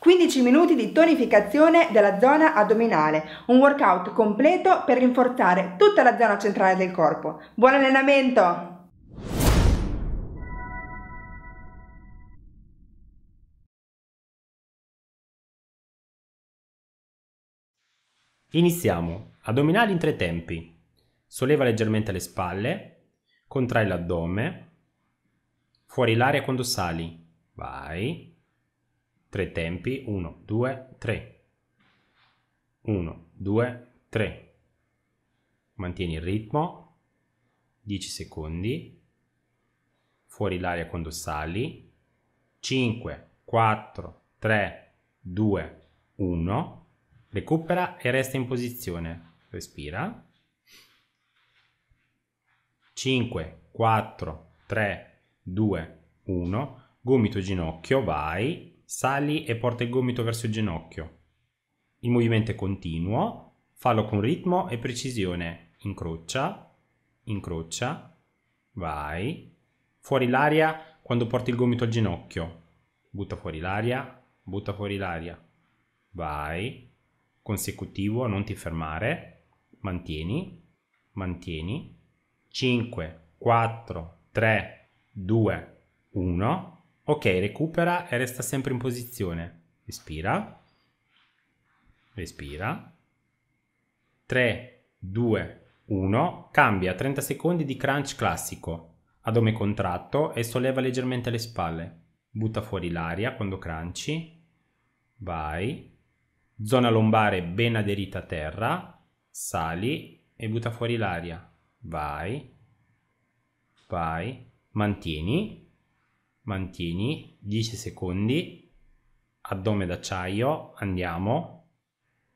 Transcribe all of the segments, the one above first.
15 minuti di tonificazione della zona addominale, un workout completo per rinforzare tutta la zona centrale del corpo. Buon allenamento! Iniziamo. Addominali in tre tempi. Solleva leggermente le spalle, contrai l'addome, fuori l'aria quando sali. Vai. Tre tempi. 1, 2, 3. 1, 2, 3. Mantieni il ritmo. 10 secondi. Fuori l'aria quando sali. 5, 4, 3, 2, 1. Recupera e resta in posizione. Respira. 5, 4, 3, 2, 1. Gomito ginocchio, vai. Sali e porta il gomito verso il ginocchio. Il movimento è continuo, fallo con ritmo e precisione. Incrocia, incrocia, vai. Fuori l'aria quando porti il gomito al ginocchio. Butta fuori l'aria, butta fuori l'aria. Vai. Consecutivo, non ti fermare. Mantieni, mantieni. 5, 4, 3, 2, 1. Ok, recupera e resta sempre in posizione. Respira. Respira. 3, 2, 1. Cambia 30 secondi di crunch classico. Adome contratto e solleva leggermente le spalle. Butta fuori l'aria quando crunchi. Vai. Zona lombare ben aderita a terra. Sali e butta fuori l'aria. Vai. Vai. Mantieni mantieni 10 secondi, addome d'acciaio, andiamo,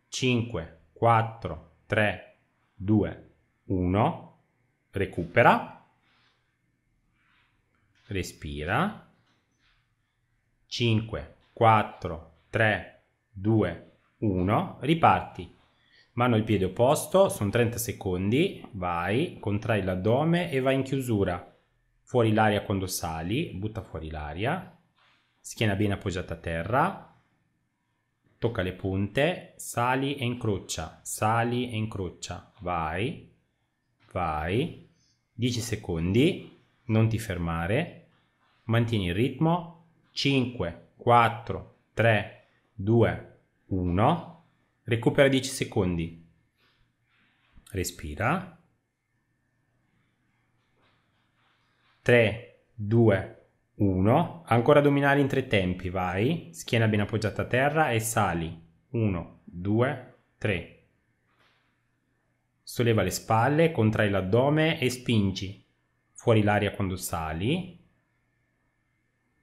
5, 4, 3, 2, 1, recupera, respira, 5, 4, 3, 2, 1, riparti. Mano al piede opposto, sono 30 secondi, vai, contrai l'addome e vai in chiusura fuori l'aria quando sali, butta fuori l'aria, schiena bene appoggiata a terra, tocca le punte, sali e incrocia, sali e incrocia, vai, vai, 10 secondi, non ti fermare, mantieni il ritmo, 5, 4, 3, 2, 1, recupera 10 secondi, respira, 3, 2, 1. Ancora addominali in tre tempi, vai. Schiena ben appoggiata a terra e sali. 1, 2, 3. Solleva le spalle, contrai l'addome e spingi. Fuori l'aria quando sali.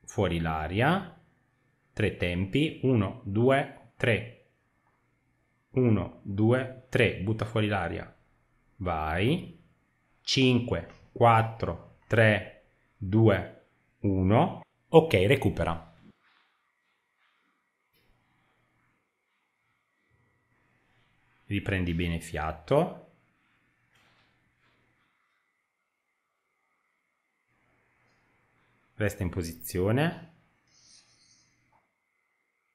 Fuori l'aria. Tre tempi. 1, 2, 3. 1, 2, 3. Butta fuori l'aria. Vai. 5, 4, 3, 2, 1. Ok, recupera. Riprendi bene fiato. Resta in posizione.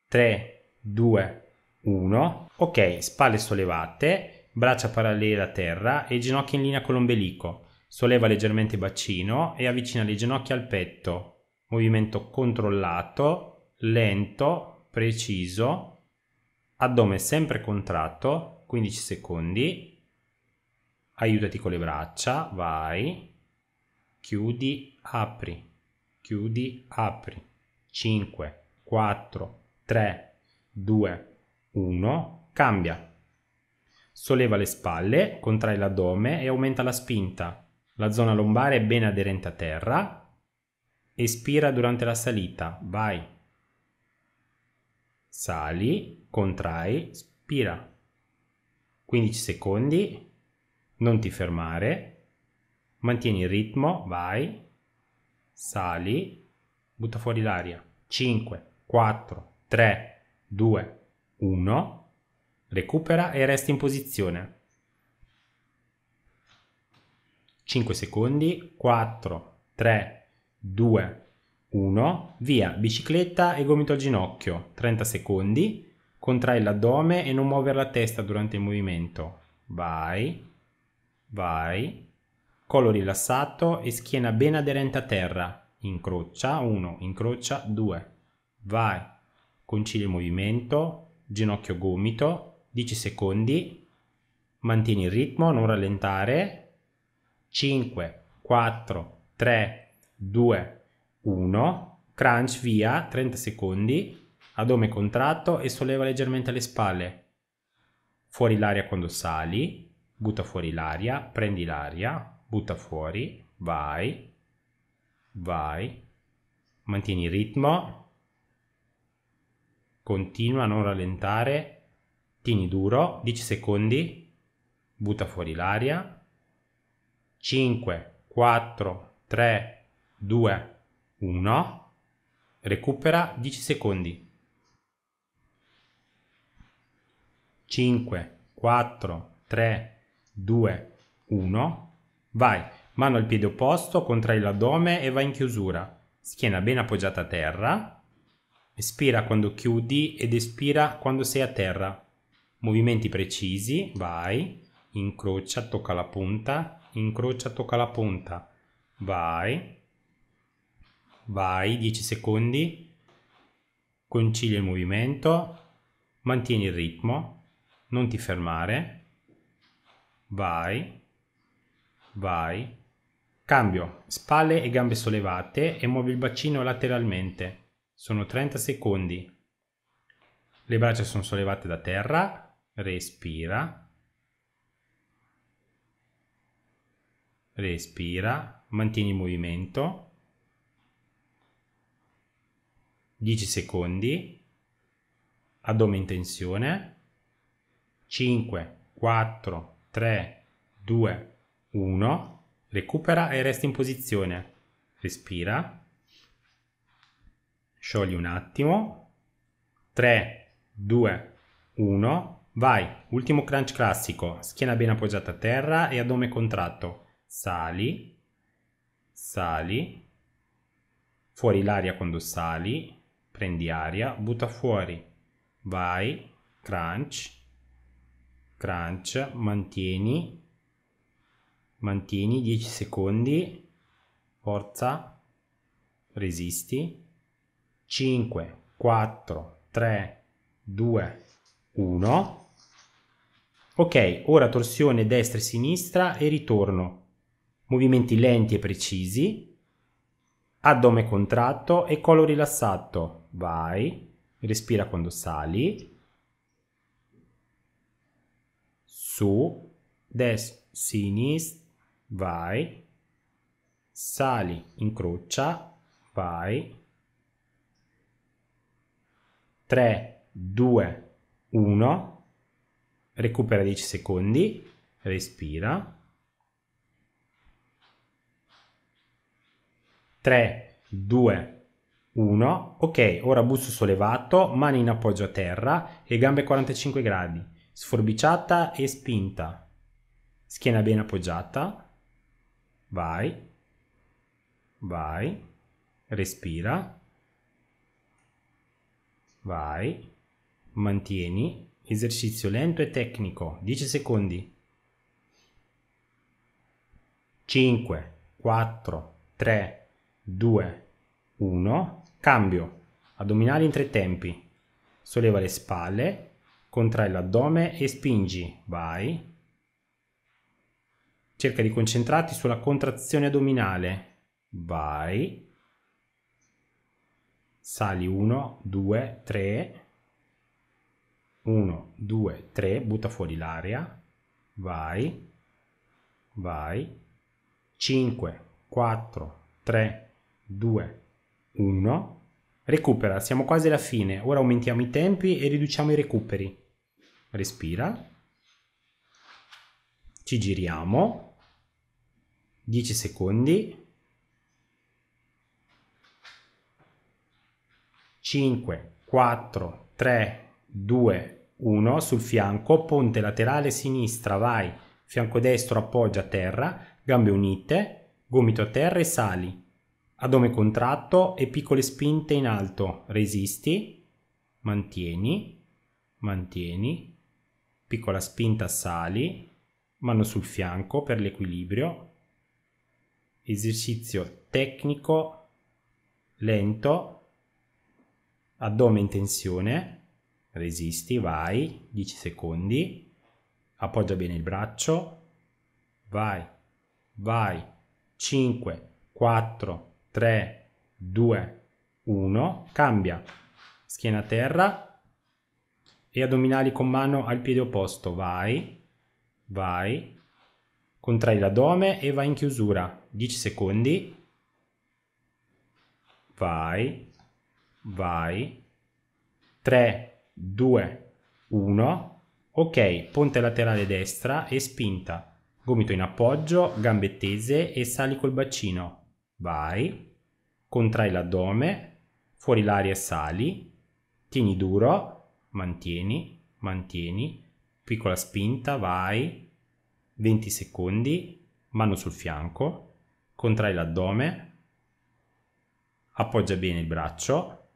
3, 2, 1. Ok, spalle sollevate, braccia parallele a terra e ginocchia in linea con l'ombelico. Solleva leggermente il bacino e avvicina le ginocchia al petto. Movimento controllato, lento, preciso. Addome sempre contratto, 15 secondi. Aiutati con le braccia, vai. Chiudi, apri. Chiudi, apri. 5, 4, 3, 2, 1. Cambia. Solleva le spalle, contrae l'addome e aumenta la spinta. La zona lombare è ben aderente a terra. Espira durante la salita. Vai. Sali, contrai, spira. 15 secondi. Non ti fermare. Mantieni il ritmo, vai. Sali, butta fuori l'aria. 5, 4, 3, 2, 1. Recupera e resti in posizione. 5 secondi, 4, 3, 2, 1, via, bicicletta e gomito al ginocchio, 30 secondi, contrai l'addome e non muovere la testa durante il movimento, vai, vai, collo rilassato e schiena ben aderente a terra, incrocia, 1, incrocia, 2, vai, concilia il movimento, ginocchio gomito, 10 secondi, mantieni il ritmo, non rallentare, 5, 4, 3, 2, 1, crunch via, 30 secondi, addome contratto e solleva leggermente le spalle. Fuori l'aria quando sali, butta fuori l'aria, prendi l'aria, butta fuori, vai, vai, mantieni il ritmo, continua a non rallentare, tieni duro, 10 secondi, butta fuori l'aria, 5, 4, 3, 2, 1. Recupera 10 secondi. 5, 4, 3, 2, 1. Vai, mano al piede opposto, contrai l'addome e vai in chiusura. Schiena ben appoggiata a terra. Espira quando chiudi ed espira quando sei a terra. Movimenti precisi, vai incrocia, tocca la punta, incrocia, tocca la punta, vai, vai, 10 secondi, concilia il movimento, mantieni il ritmo, non ti fermare, vai, vai, cambio, spalle e gambe sollevate e muovi il bacino lateralmente, sono 30 secondi, le braccia sono sollevate da terra, respira, respira, mantieni il movimento, 10 secondi, addome in tensione, 5, 4, 3, 2, 1, recupera e resta in posizione, respira, sciogli un attimo, 3, 2, 1, vai, ultimo crunch classico, schiena ben appoggiata a terra e addome contratto, sali, sali, fuori l'aria quando sali, prendi aria, butta fuori, vai, crunch, crunch, mantieni, mantieni 10 secondi, forza, resisti, 5, 4, 3, 2, 1. Ok, ora torsione destra e sinistra e ritorno movimenti lenti e precisi, addome contratto e collo rilassato. Vai, respira quando sali. Su, destra, sinistra, vai. Sali, incrocia, vai. 3, 2, 1. Recupera 10 secondi, respira. 3, 2, 1. Ok, ora busto sollevato, mani in appoggio a terra e gambe 45 gradi, sforbiciata e spinta. Schiena ben appoggiata. Vai. Vai. Respira. Vai. Mantieni. Esercizio lento e tecnico. 10 secondi. 5, 4, 3, 2, 1, cambio, addominali in tre tempi, solleva le spalle, contrai l'addome e spingi, vai, cerca di concentrarti sulla contrazione addominale, vai, sali 1, 2, 3, 1, 2, 3, butta fuori l'aria, vai, vai, 5, 4, 3, 2, 1. Recupera, siamo quasi alla fine. Ora aumentiamo i tempi e riduciamo i recuperi. Respira. Ci giriamo. 10 secondi. 5, 4, 3, 2, 1 sul fianco, ponte laterale sinistra, vai, fianco destro appoggia a terra, gambe unite, gomito a terra e sali addome contratto e piccole spinte in alto, resisti, mantieni, mantieni, piccola spinta sali, mano sul fianco per l'equilibrio, esercizio tecnico, lento, addome in tensione, resisti, vai, 10 secondi, appoggia bene il braccio, vai, vai, 5, 4, 3, 2, 1, cambia, schiena a terra e addominali con mano al piede opposto, vai, vai, contrai l'addome e vai in chiusura, 10 secondi, vai, vai, 3, 2, 1, ok, ponte laterale destra e spinta, gomito in appoggio, gambe tese e sali col bacino, vai, contrai l'addome, fuori l'aria e sali, tieni duro, mantieni, mantieni, piccola spinta, vai, 20 secondi, mano sul fianco, contrai l'addome, appoggia bene il braccio,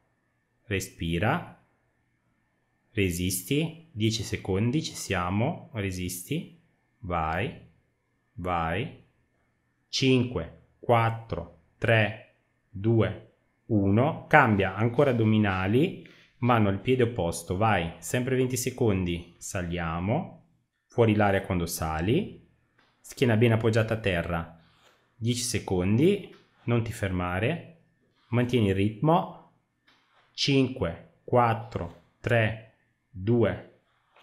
respira, resisti, 10 secondi, ci siamo, resisti, vai, vai, 5, 4, 3, 2, 1, cambia ancora addominali, mano al piede opposto, vai, sempre 20 secondi, saliamo, fuori l'aria quando sali, schiena ben appoggiata a terra, 10 secondi, non ti fermare, mantieni il ritmo, 5, 4, 3, 2,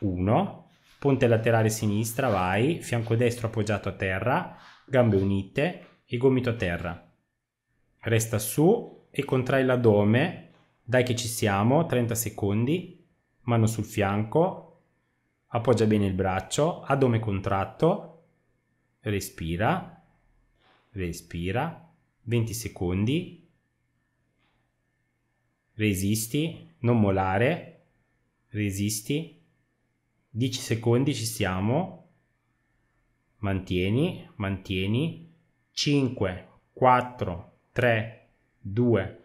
1, ponte laterale sinistra, vai, fianco destro appoggiato a terra, gambe unite e gomito a terra resta su e contrai l'addome, dai che ci siamo, 30 secondi, mano sul fianco, appoggia bene il braccio, addome contratto, respira, respira, 20 secondi, resisti, non molare, resisti, 10 secondi ci siamo, mantieni, mantieni, 5, 4, 3, 2,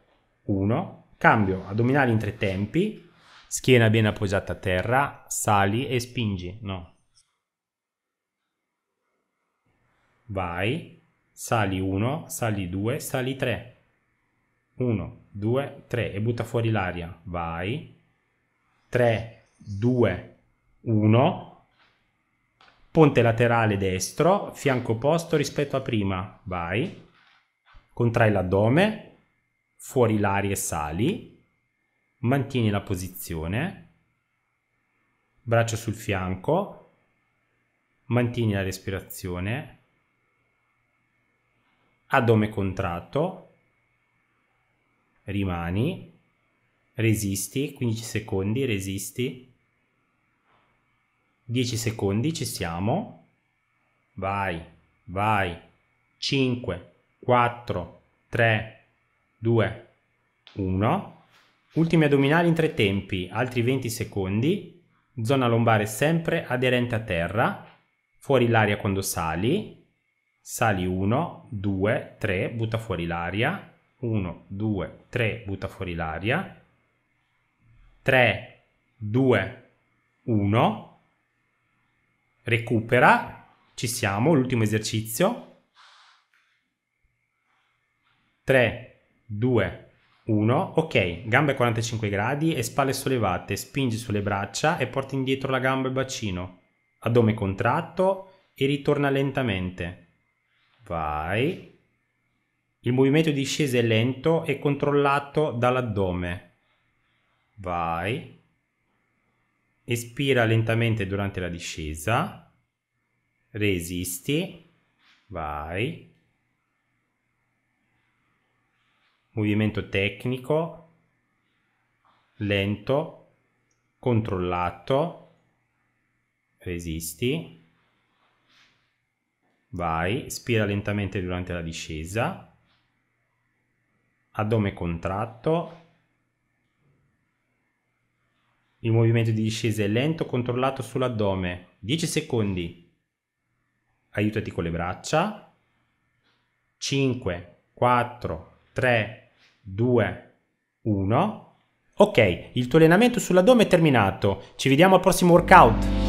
1, cambio addominali in tre tempi, schiena ben appoggiata a terra, sali e spingi, no. Vai, sali 1, sali 2, sali 3. 1, 2, 3 e butta fuori l'aria, vai. 3, 2, 1. Ponte laterale destro, fianco opposto rispetto a prima, vai. Contrai l'addome, fuori l'aria e sali, mantieni la posizione, braccio sul fianco, mantieni la respirazione, addome contratto, rimani, resisti 15 secondi, resisti 10 secondi, ci siamo, vai, vai, 5, 4, 3, 2, 1. Ultimi addominali in tre tempi, altri 20 secondi. Zona lombare sempre aderente a terra. Fuori l'aria quando sali. Sali 1, 2, 3, butta fuori l'aria. 1, 2, 3, butta fuori l'aria. 3, 2, 1. Recupera. Ci siamo, l'ultimo esercizio. 3, 2, 1. Ok, gambe a 45 gradi e spalle sollevate, spingi sulle braccia e porti indietro la gamba e il bacino. Addome contratto e ritorna lentamente. Vai. Il movimento di discesa è lento e controllato dall'addome. Vai. Espira lentamente durante la discesa. Resisti. Vai. movimento tecnico, lento, controllato, resisti, vai, spira lentamente durante la discesa, addome contratto, il movimento di discesa è lento, controllato sull'addome, 10 secondi, aiutati con le braccia, 5, 4, 3, 2, 1. Ok, il tuo allenamento sull'addome è terminato. Ci vediamo al prossimo workout.